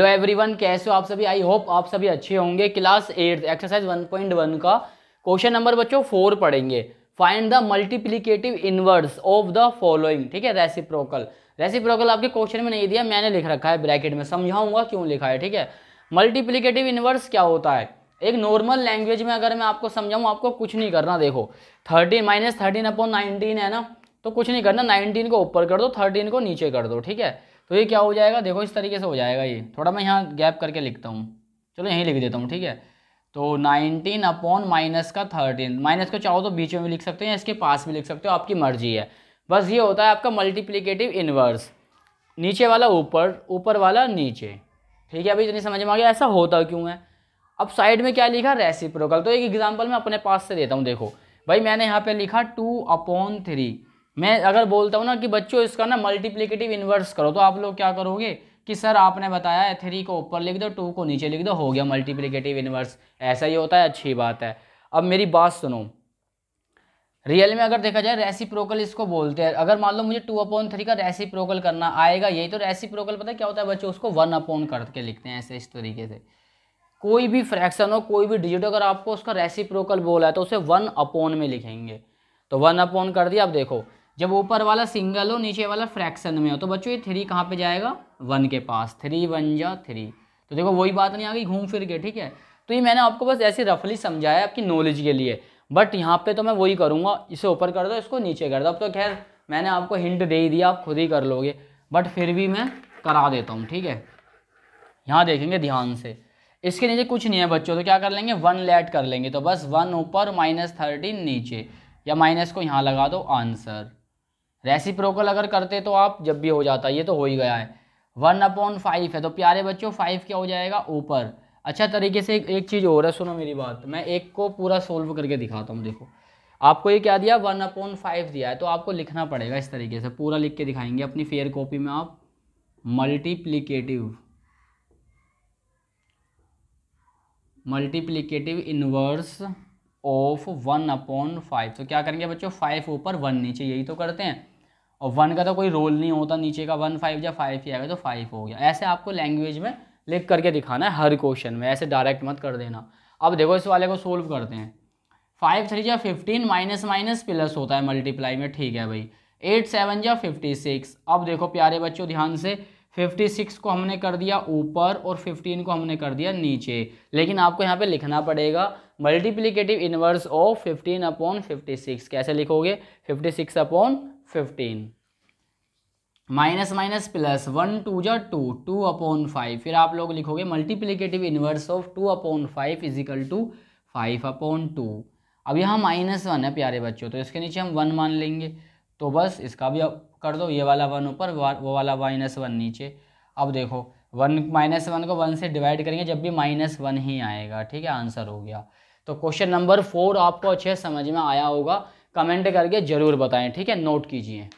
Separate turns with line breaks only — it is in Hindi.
हेलो एवरीवन कैसे हो आप सभी आई होप आप सभी अच्छे होंगे क्लास एट एक्सरसाइज 1.1 का क्वेश्चन नंबर बच्चों फोर पढ़ेंगे find the multiplicative inverse of the following ठीक है रेसिप्रोकल रेसिप्रोकल आपके क्वेश्चन में नहीं दिया मैंने लिख रखा है ब्रैकेट में समझाऊंगा क्यों लिखा है ठीक है मल्टीप्लीकेटिव इनवर्स क्या होता है एक नॉर्मल लैंग्वेज में अगर मैं आपको समझाऊँ आपको कुछ नहीं करना देखो thirteen minus thirteen upon nineteen है ना तो कुछ नहीं करना नाइनटीन को ऊपर कर दो थर्टीन को नीचे कर दो ठीक है तो ये क्या हो जाएगा देखो इस तरीके से हो जाएगा ये थोड़ा मैं यहाँ गैप करके लिखता हूँ चलो यहीं लिख देता हूँ ठीक है तो 19 अपॉन माइनस का 13 माइनस को चाहो तो बीच में भी लिख सकते हो या इसके पास भी लिख सकते हो आपकी मर्जी है बस ये होता है आपका मल्टीप्लीकेटिव इन्वर्स नीचे वाला ऊपर ऊपर वाला नीचे ठीक है अभी इतनी समझ में आ गया ऐसा होता क्यों है अब साइड में क्या लिखा रेसिप्रोकल तो एक एग्जाम्पल मैं अपने पास से देता हूँ देखो भाई मैंने यहाँ पे लिखा टू अपॉन थ्री मैं अगर बोलता हूँ ना कि बच्चों इसका ना मल्टीप्लीकेटिव इन्वर्स करो तो आप लोग क्या करोगे कि सर आपने बताया है थ्री को ऊपर लिख दो टू को नीचे लिख दो हो गया मल्टीप्लीकेटिव इन्वर्स ऐसा ही होता है अच्छी बात है अब मेरी बात सुनो रियल में अगर देखा जाए प्रोकल इसको बोलते हैं अगर मान लो मुझे टू अपॉन थ्री का प्रोकल करना आएगा यही तो प्रोकल पता है क्या होता है बच्चों उसको वन अपॉन करके लिखते हैं ऐसे इस तरीके से कोई भी फ्रैक्शन हो कोई भी डिजिट अगर आपको उसका प्रोकल बोला है तो उसे वन अपॉन में लिखेंगे तो वन अपॉन कर दिया अब देखो जब ऊपर वाला सिंगल हो नीचे वाला फ्रैक्शन में हो तो बच्चों ये थ्री कहाँ पे जाएगा वन के पास थ्री वन जा थ्री तो देखो वही बात नहीं आ गई घूम फिर के ठीक है तो ये मैंने आपको बस ऐसे रफली समझाया आपकी नॉलेज के लिए बट यहाँ पे तो मैं वही करूँगा इसे ऊपर कर दो इसको नीचे कर दो अब तो खैर मैंने आपको हिंट दे ही दिया आप खुद ही कर लोगे बट फिर भी मैं करा देता हूँ ठीक है यहाँ देखेंगे ध्यान से इसके नीचे कुछ नहीं है बच्चों तो क्या कर लेंगे वन लेट कर लेंगे तो बस वन ऊपर माइनस थर्टीन नीचे या माइनस को यहाँ लगा दो आंसर रेसिप्रोकल अगर करते तो आप जब भी हो जाता ये तो हो ही गया है वन अपॉन फाइव है तो प्यारे बच्चों फाइव क्या हो जाएगा ऊपर अच्छा तरीके से एक चीज़ हो रहा है सुनो मेरी बात मैं एक को पूरा सोल्व करके दिखाता हूँ देखो आपको ये क्या दिया वन अपॉन फाइव दिया है तो आपको लिखना पड़ेगा इस तरीके से पूरा लिख के दिखाएंगे अपनी फेयर कॉपी में आप multiplicative multiplicative inverse of one upon five तो क्या करेंगे बच्चों फाइव ऊपर वन नीचे यही तो करते हैं और वन का तो कोई रोल नहीं होता नीचे का वन फाइव या फाइव ही आएगा तो फाइव हो गया ऐसे आपको लैंग्वेज में लिख करके दिखाना है हर क्वेश्चन में ऐसे डायरेक्ट मत कर देना अब देखो इस वाले को सोल्व करते हैं फाइव थ्री या फिफ्टीन माइनस माइनस प्लस होता है मल्टीप्लाई में ठीक है भाई एट सेवन या फिफ्टी सिक्स अब देखो प्यारे बच्चों ध्यान से फिफ्टी सिक्स को हमने कर दिया ऊपर और फिफ्टीन को हमने कर दिया नीचे लेकिन आपको यहाँ पे लिखना पड़ेगा multiplicative inverse of fifteen upon fifty six कैसे लिखोगे fifty six upon fifteen minus minus plus one two जो टू टू अपॉन फाइव फिर आप लोग लिखोगे multiplicative inverse of two upon five is equal two five upon two अब यहाँ माइनस वन है प्यारे बच्चों तो इसके नीचे हम वन मान लेंगे तो बस इसका भी अब कर दो ये वाला वन ऊपर वो वाला माइनस वन नीचे अब देखो वन माइनस वन को वन से डिवाइड करेंगे जब भी माइनस वन ही आएगा ठीक है आंसर हो गया तो क्वेश्चन नंबर फोर आपको अच्छे समझ में आया होगा कमेंट करके ज़रूर बताएं ठीक है नोट कीजिए